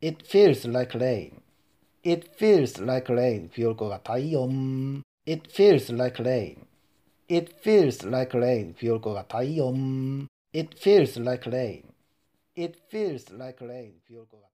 It feels like rain. It feels like rain. It feels like rain. It feels like rain. フィオルコが体温。It feels like rain. It feels like rain. フィオルコが